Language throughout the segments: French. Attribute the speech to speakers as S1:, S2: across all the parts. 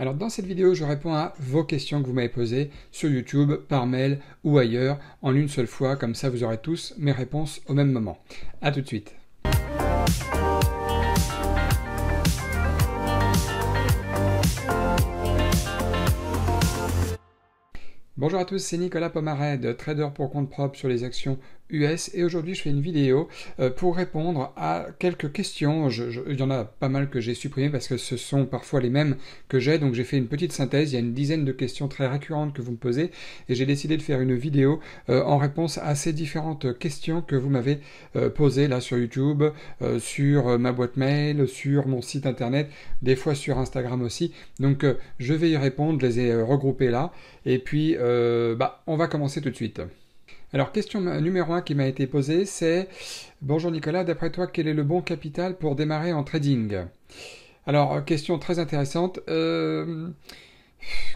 S1: Alors dans cette vidéo, je réponds à vos questions que vous m'avez posées sur YouTube, par mail ou ailleurs en une seule fois, comme ça vous aurez tous mes réponses au même moment. A tout de suite. Bonjour à tous, c'est Nicolas Pomaret Trader pour compte propre sur les actions et aujourd'hui je fais une vidéo euh, pour répondre à quelques questions. il y en a pas mal que j'ai supprimées parce que ce sont parfois les mêmes que j'ai, donc j'ai fait une petite synthèse. Il y a une dizaine de questions très récurrentes que vous me posez et j'ai décidé de faire une vidéo euh, en réponse à ces différentes questions que vous m'avez euh, posées là sur YouTube, sur ma boîte mail, sur mon site internet, des fois sur Instagram aussi. Donc je vais y répondre, je les ai regroupées là et puis bah, on va commencer tout de suite. Alors, question numéro un qui m'a été posée, c'est Bonjour Nicolas, d'après toi, quel est le bon capital pour démarrer en trading Alors, euh, question très intéressante. Euh,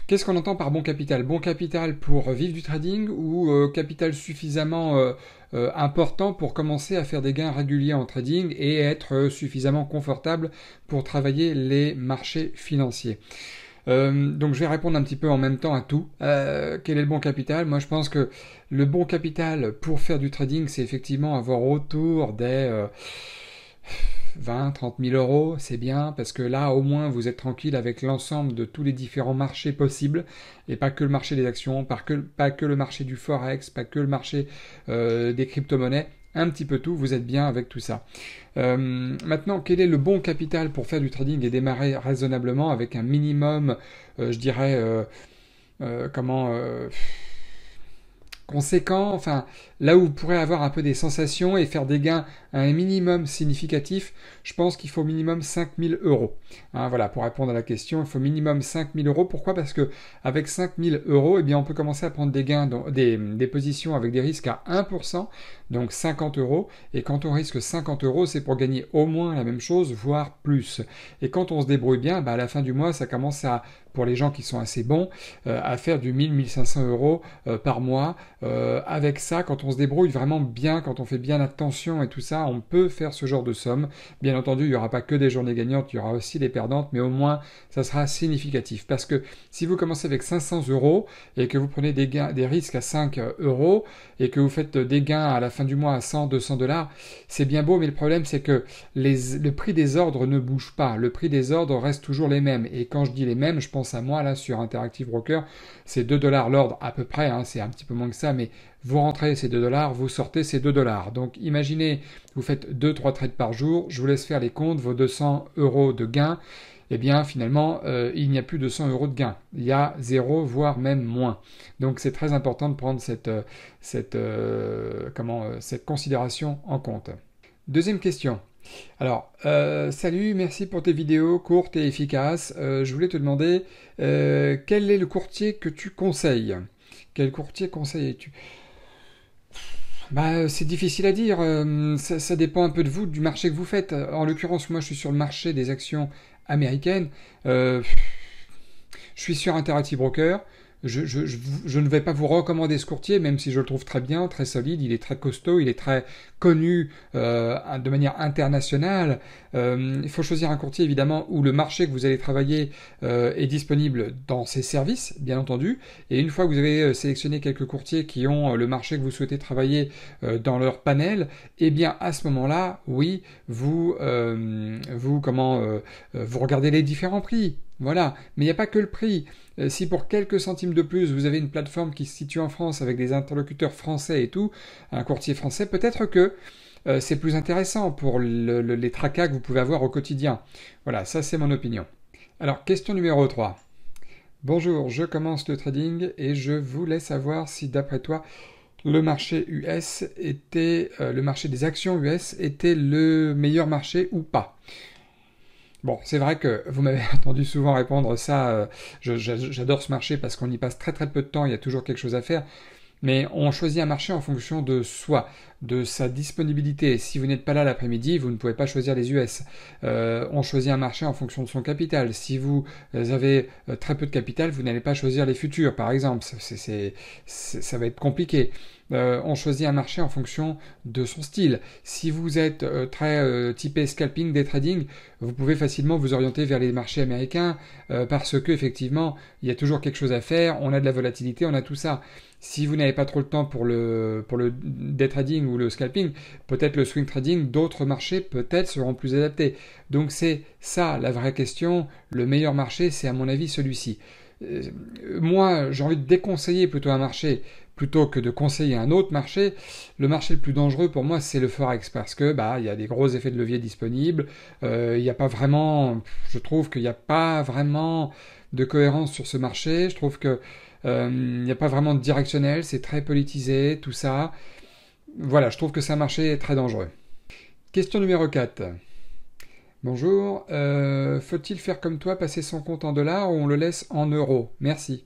S1: qu'est-ce qu'on entend par bon capital Bon capital pour vivre du trading ou euh, capital suffisamment important pour commencer à faire des gains réguliers en trading et être suffisamment confortable pour travailler les marchés financiers euh, donc je vais répondre un petit peu en même temps à tout. Euh, quel est le bon capital Moi je pense que le bon capital pour faire du trading, c'est effectivement avoir autour des 20, 30 000 euros. C'est bien parce que là au moins vous êtes tranquille avec l'ensemble de tous les différents marchés possibles et pas que le marché des actions, pas que, pas que le marché du forex, pas que le marché euh, des crypto-monnaies un petit peu tout, vous êtes bien avec tout ça. Euh, maintenant, quel est le bon capital pour faire du trading et démarrer raisonnablement avec un minimum, euh, je dirais, euh, comment conséquent, enfin là où vous pourrez avoir un peu des sensations et faire des gains à un minimum significatif, je pense qu'il faut au minimum 5000 euros. Hein, voilà, pour répondre à la question, il faut minimum 5000 euros. Pourquoi Parce que avec 5000 euros, eh bien, on peut commencer à prendre des gains, des, positions avec des risques à 1%, donc 50 euros. Et quand on risque 50 euros, c'est pour gagner au moins la même chose, voire plus. Et quand on se débrouille bien, bah, à la fin du mois, ça commence à pour les gens qui sont assez bons, euh, à faire du 1000-1500 euros euh, par mois. Euh, avec ça, quand on se débrouille vraiment bien, quand on fait bien attention et tout ça, on peut faire ce genre de somme. Bien entendu, il n'y aura pas que des journées gagnantes, il y aura aussi des perdantes, mais au moins, ça sera significatif. Parce que si vous commencez avec 500 euros et que vous prenez des, gains, des risques à 5 euros et que vous faites des gains à la fin du mois à 100, 200 dollars, c'est bien beau, mais le problème, c'est que les, le prix des ordres ne bouge pas. Le prix des ordres reste toujours les mêmes. Et quand je dis les mêmes, je pense à moi là sur Interactive Broker, c'est 2 dollars l'ordre à peu près, hein, c'est un petit peu moins que ça, mais vous rentrez ces 2 dollars, vous sortez ces 2 dollars. Donc imaginez, vous faites 2-3 trades par jour, je vous laisse faire les comptes, vos 200 euros de gains, et eh bien finalement, euh, il n'y a plus de 100 euros de gains, Il y a zéro, voire même moins. Donc c'est très important de prendre cette, euh, cette, euh, comment, cette considération en compte. Deuxième question. Alors, euh, salut, merci pour tes vidéos courtes et efficaces. Euh, je voulais te demander euh, quel est le courtier que tu conseilles Quel courtier conseilles-tu bah, c'est difficile à dire, ça, dépend un peu de vous, du marché que vous faites. En l'occurrence, moi je suis sur le marché des actions américaines. je suis sur Interactive Broker, je, ne vais pas vous recommander ce courtier, même si je le trouve très bien, très solide, il est très costaud, il est très connu euh, de manière internationale. Euh, il faut choisir un courtier, évidemment, où le marché que vous allez travailler euh, est disponible dans ses services, bien entendu. Et une fois que vous avez sélectionné quelques courtiers qui ont le marché que vous souhaitez travailler dans leur panel, eh bien, à ce moment-là, oui, vous, vous, comment, vous regardez les différents prix voilà, mais il n'y a pas que le prix. Euh, si pour quelques centimes de plus, vous avez une plateforme qui se situe en France avec des interlocuteurs français et tout, un courtier français, peut-être que euh, c'est plus intéressant pour les tracas que vous pouvez avoir au quotidien. Voilà, ça c'est mon opinion. Alors, question numéro 3. Bonjour, je commence le trading et je voulais savoir si d'après toi, le marché US était, euh, le marché des actions US était le meilleur marché ou pas. Bon, c'est vrai que vous m'avez entendu souvent répondre ça, euh, j'adore ce marché parce qu'on y passe très très peu de temps, il y a toujours quelque chose à faire, mais on choisit un marché en fonction de soi, de sa disponibilité. Si vous n'êtes pas là l'après-midi, vous ne pouvez pas choisir les US. Euh, on choisit un marché en fonction de son capital. Si vous euh, avez très peu de capital, vous n'allez pas choisir les futurs, par exemple. ça va être compliqué. Euh, on choisit un marché en fonction de son style. Si vous êtes euh, très euh, typé scalping, day trading, vous pouvez facilement vous orienter vers les marchés américains parce que effectivement, il y a toujours quelque chose à faire, on a de la volatilité, on a tout ça. Si vous n'avez pas trop le temps pour le, pour le day trading ou le scalping, peut-être le swing trading, d'autres marchés peut-être seront plus adaptés. Donc c'est ça la vraie question. Le meilleur marché, c'est à mon avis celui-ci moi, j'ai envie de déconseiller plutôt un marché plutôt que de conseiller un autre marché, le marché le plus dangereux pour moi, c'est le forex parce que bah il y a des gros effets de levier disponibles. Euh, il n'y a pas vraiment, je trouve qu'il n'y a pas vraiment de cohérence sur ce marché. Je trouve que n'y euh, a pas vraiment de directionnel, c'est très politisé, tout ça. Voilà, je trouve que c'est un marché très dangereux. Question numéro 4. Bonjour, euh, faut-il faire comme toi, passer son compte en dollars ou on le laisse en euros Merci.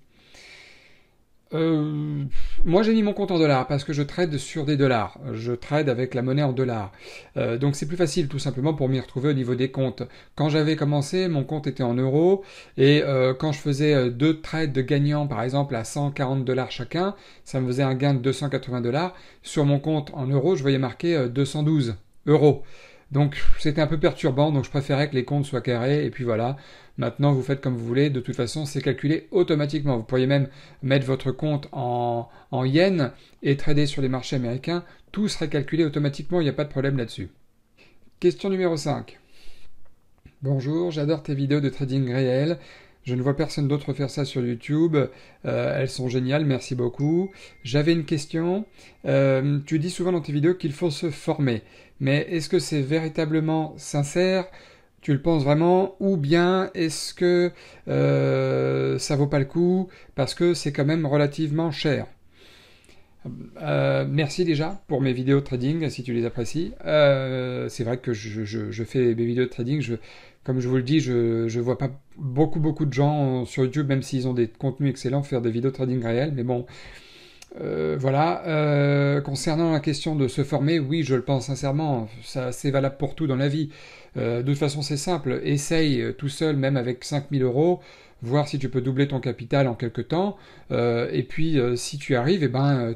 S1: Euh, moi, j'ai mis mon compte en dollars parce que je trade sur des dollars. Je trade avec la monnaie en dollars. Euh, donc, c'est plus facile tout simplement pour m'y retrouver au niveau des comptes. Quand j'avais commencé, mon compte était en euros et euh, quand je faisais deux trades gagnants, par exemple à 140 dollars chacun, ça me faisait un gain de 280 dollars. Sur mon compte en euros, je voyais marqué 212 euros. Donc c'était un peu perturbant, donc je préférais que les comptes soient carrés, et puis voilà. Maintenant, vous faites comme vous voulez. De toute façon, c'est calculé automatiquement. Vous pourriez même mettre votre compte en, yens et trader sur les marchés américains. Tout serait calculé automatiquement. Il n'y a pas de problème là-dessus. Question numéro 5. Bonjour, j'adore tes vidéos de trading réel. Je ne vois personne d'autre faire ça sur YouTube. Euh, elles sont géniales, merci beaucoup. J'avais une question. Euh, tu dis souvent dans tes vidéos qu'il faut se former. Mais est-ce que c'est véritablement sincère tu le penses vraiment ou bien est-ce que euh, ça vaut pas le coup parce que c'est quand même relativement cher euh, merci déjà pour mes vidéos trading si tu les apprécies. Euh, c'est vrai que je, fais mes vidéos de trading. comme je vous le dis, je ne vois pas beaucoup beaucoup de gens sur YouTube, même s'ils ont des contenus excellents, faire des vidéos de trading réelles. Mais bon, euh, voilà. Euh, concernant la question de se former, oui, je le pense sincèrement. Ça, c'est valable pour tout dans la vie. Euh, de toute façon, c'est simple. Essaye tout seul, même avec 5000 euros, voir si tu peux doubler ton capital en quelques temps. et puis, si tu arrives, eh ben,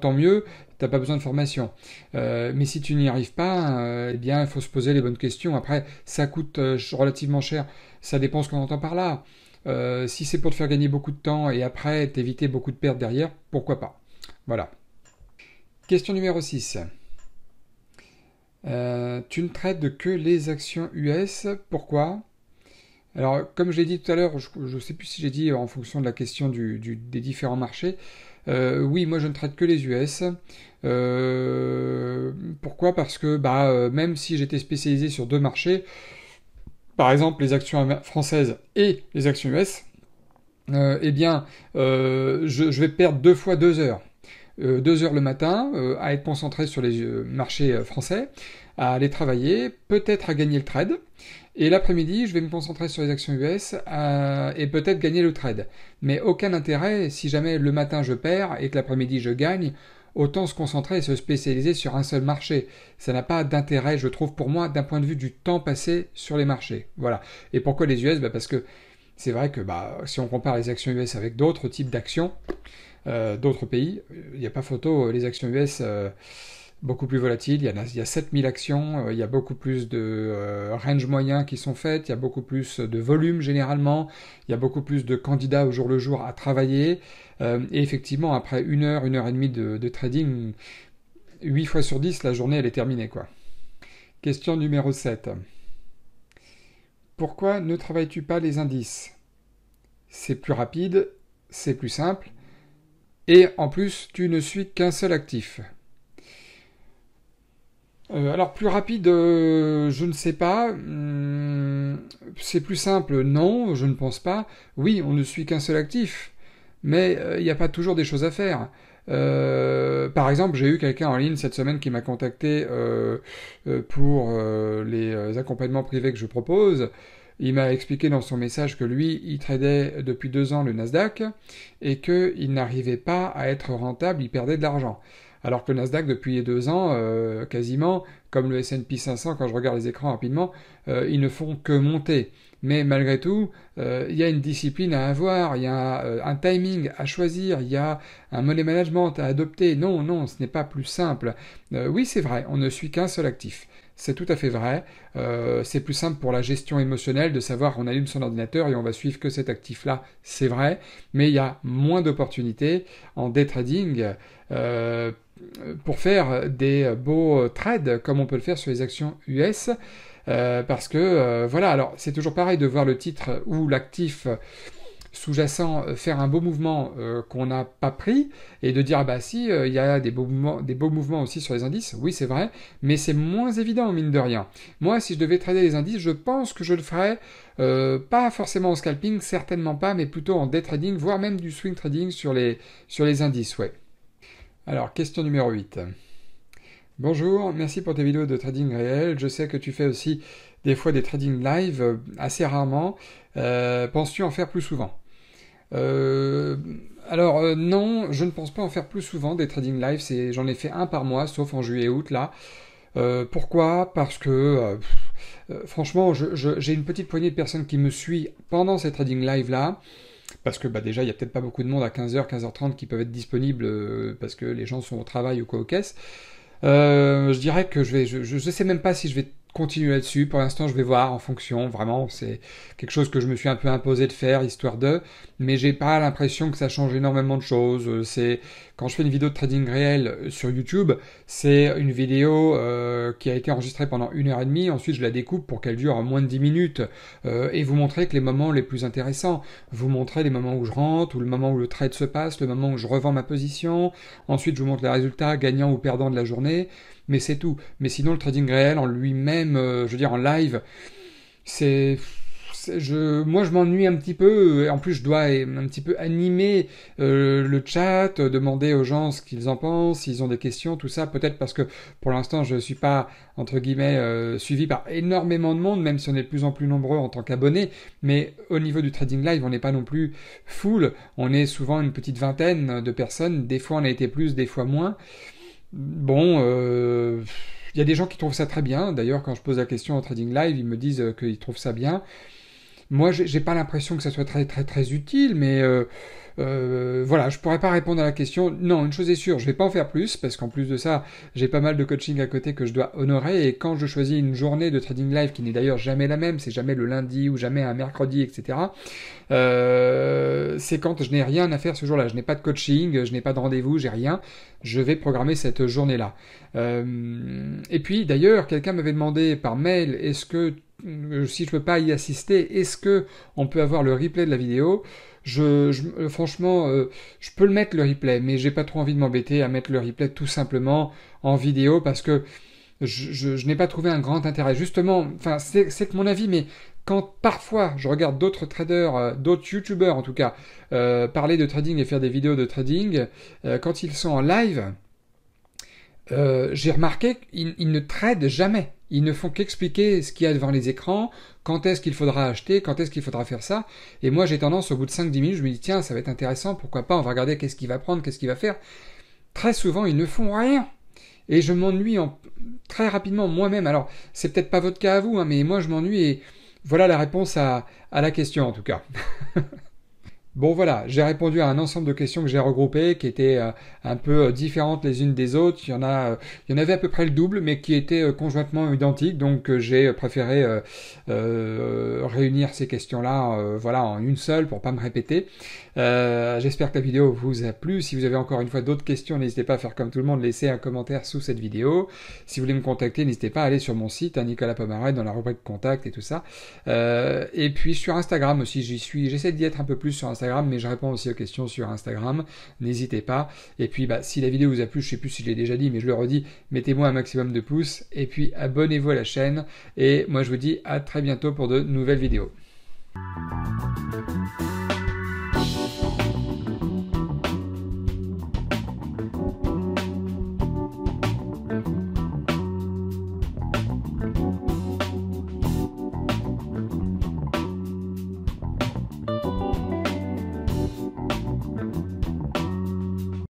S1: tant mieux. T'as pas besoin de formation. mais si tu n'y arrives pas, eh bien, il faut se poser les bonnes questions. Après, ça coûte relativement cher. Ça dépend ce qu'on entend par là. Euh, si c'est pour te faire gagner beaucoup de temps et après t'éviter beaucoup de pertes derrière, pourquoi pas Voilà. Question numéro 6. Euh, tu ne traites que les actions US. Pourquoi Alors, comme je l'ai dit tout à l'heure, je ne sais plus si j'ai dit en fonction de la question des différents marchés. Euh, oui, moi je ne traite que les US. pourquoi Parce que bah, même si j'étais spécialisé sur deux marchés, par exemple les actions françaises et les actions US, euh, eh bien, euh, je, vais perdre deux fois deux heures. Euh, deux heures le matin à être concentré sur les marchés français, à aller travailler, peut-être à gagner le trade. Et l'après-midi, je vais me concentrer sur les actions US et peut-être gagner le trade. Mais aucun intérêt si jamais le matin je perds et que l'après-midi je gagne autant se concentrer et se spécialiser sur un seul marché. Ça n'a pas d'intérêt, je trouve, pour moi, d'un point de vue du temps passé sur les marchés. Voilà. Et pourquoi les US bah, Parce que c'est vrai que bah, si on compare les actions US avec d'autres types d'actions, euh, d'autres pays, il n'y a pas photo, euh, les actions US... Euh, beaucoup plus volatile. Il y, a, il y 7000 actions, euh, il y a beaucoup plus de euh, range moyens qui sont faites, il y a beaucoup plus de volume généralement, il y a beaucoup plus de candidats au jour le jour à travailler. Euh, et effectivement, après une heure, une heure et demie de, trading, 8 fois sur 10, la journée, elle est terminée. quoi. Question numéro 7. Pourquoi ne travailles-tu pas les indices C'est plus rapide, c'est plus simple, et en plus, tu ne suis qu'un seul actif. Euh, alors plus rapide, euh, je ne sais pas. Hmm, c'est plus simple, non, je ne pense pas. Oui, on ne suit qu'un seul actif, mais euh, il n'y a pas toujours des choses à faire. par exemple, j'ai eu quelqu'un en ligne cette semaine qui m'a contacté pour les accompagnements privés que je propose. Il m'a expliqué dans son message que lui, il tradait depuis deux ans le Nasdaq et qu'il n'arrivait pas à être rentable, il perdait de l'argent. Alors que le Nasdaq, depuis les deux ans, euh, quasiment, comme le SP 500, quand je regarde les écrans rapidement, euh, ils ne font que monter. Mais malgré tout, euh, il y a une discipline à avoir, il y a un timing à choisir, il y a un money management à adopter. Non, non, ce n'est pas plus simple. oui, c'est vrai, on ne suit qu'un seul actif. C'est tout à fait vrai. Euh, c'est plus simple pour la gestion émotionnelle de savoir on allume son ordinateur et on va suivre que cet actif-là, c'est vrai. Mais il y a moins d'opportunités en day trading euh, pour faire des beaux trades comme on peut le faire sur les actions US. Euh, parce que voilà, alors c'est toujours pareil de voir le titre ou l'actif sous-jacent, euh, faire un beau mouvement euh, qu'on n'a pas pris et de dire ah bah si, euh, il y a des beaux, mouvements, des beaux mouvements aussi sur les indices, oui c'est vrai, mais c'est moins évident mine de rien. Moi, si je devais trader les indices, je pense que je le ferais pas forcément en scalping, certainement pas, mais plutôt en day trading, voire même du swing trading sur les, sur les indices, ouais. Alors, question numéro 8. Bonjour, merci pour tes vidéos de trading réel. Je sais que tu fais aussi des fois des trading live, assez rarement. Penses-tu en faire plus souvent euh, alors euh, non, je ne pense pas en faire plus souvent des trading live, j'en ai fait un par mois, sauf en juillet et août là. Euh, pourquoi Parce que franchement, j'ai une petite poignée de personnes qui me suivent pendant ces trading live là. Parce que bah, déjà, il n'y a peut-être pas beaucoup de monde à 15h, 15h30 qui peuvent être disponibles parce que les gens sont au travail ou quoi au caisses. je dirais que je je ne sais même pas si je vais continuer là-dessus. Pour l'instant, je vais voir en fonction. Vraiment, c'est quelque chose que je me suis un peu imposé de faire, histoire de. Mais j'ai pas l'impression que ça change énormément de choses. Euh, c'est quand je fais une vidéo de trading réel euh, sur YouTube, c'est une vidéo euh, euh, qui a été enregistrée pendant une heure et demie. Ensuite, je la découpe pour qu'elle dure moins de 10 minutes euh, et vous montrer que les moments les plus intéressants. Vous montrez les moments où je rentre, ou le moment où le trade se passe, le moment où je revends ma position. Ensuite, je vous montre les résultats gagnants ou perdants de la journée. Mais c'est tout. Mais sinon, le trading réel en lui-même, euh, je veux dire en live, c'est moi, je m'ennuie un petit peu. Euh, en plus, je dois euh, un petit peu animer euh, le chat, demander aux gens ce qu'ils en pensent, s'ils ont des questions, tout ça. Peut-être parce que pour l'instant, je ne suis pas, entre guillemets, suivi par énormément de monde, même si on est de plus en plus nombreux en tant qu'abonnés. Mais au niveau du Trading Live, on n'est pas non plus full. On est souvent une petite vingtaine de personnes. Des fois, on a été plus, des fois moins. Bon, Il y a des gens qui trouvent ça très bien. D'ailleurs, quand je pose la question en Trading Live, ils me disent qu'ils trouvent ça bien. Moi, j'ai pas l'impression que ça soit très très très utile, mais euh, euh, voilà, je pourrais pas répondre à la question. Non, une chose est sûre, je vais pas en faire plus parce qu'en plus de ça, j'ai pas mal de coaching à côté que je dois honorer et quand je choisis une journée de trading live qui n'est d'ailleurs jamais la même, c'est jamais le lundi ou jamais un mercredi, etc. Euh, c'est quand je n'ai rien à faire ce jour-là. Je n'ai pas de coaching, je n'ai pas de rendez-vous, j'ai rien. Je vais programmer cette journée-là. Euh, et puis d'ailleurs, quelqu'un m'avait demandé par mail, est-ce que si je peux pas y assister, est-ce que on peut avoir le replay de la vidéo je, euh, franchement, euh, je peux le mettre le replay, mais j'ai pas trop envie de m'embêter à mettre le replay tout simplement en vidéo parce que je, n'ai pas trouvé un grand intérêt. Justement, enfin, c'est, que mon avis, mais quand parfois je regarde d'autres traders, euh, d'autres youtubeurs en tout cas, parler de trading et faire des vidéos de trading, quand ils sont en live, j'ai remarqué qu'ils ne tradent jamais. Ils ne font qu'expliquer ce qu'il y a devant les écrans, quand est-ce qu'il faudra acheter, quand est-ce qu'il faudra faire ça. Et moi, j'ai tendance, au bout de 5-10 minutes, je me dis, tiens, ça va être intéressant, pourquoi pas, on va regarder qu'est-ce qu'il va prendre, qu'est-ce qu'il va faire. Très souvent, ils ne font rien. Et je m'ennuie en... très rapidement moi-même. Alors, c'est peut-être pas votre cas à vous, hein, mais moi, je m'ennuie et voilà la réponse à la question, en tout cas. Bon voilà, j'ai répondu à un ensemble de questions que j'ai regroupées, qui étaient euh, un peu euh, différentes les unes des autres. Il y en a, euh, il y en avait à peu près le double, mais qui étaient conjointement identiques. Donc j'ai préféré réunir ces questions-là, voilà, en une seule pour pas me répéter. J'espère que la vidéo vous a plu. Si vous avez encore une fois d'autres questions, n'hésitez pas à faire comme tout le monde, laisser un commentaire sous cette vidéo. Si vous voulez me contacter, n'hésitez pas à aller sur mon site, hein, Nicolas Pomaret, dans la rubrique contact et tout ça. et puis sur Instagram aussi, j'y suis. J'essaie d'y être un peu plus sur Instagram mais je réponds aussi aux questions sur Instagram. N'hésitez pas. Et puis, bah, si la vidéo vous a plu, je sais plus si je l'ai déjà dit, mais je le redis, mettez-moi un maximum de pouces et puis abonnez-vous à la chaîne. Et moi, je vous dis à très bientôt pour de nouvelles vidéos.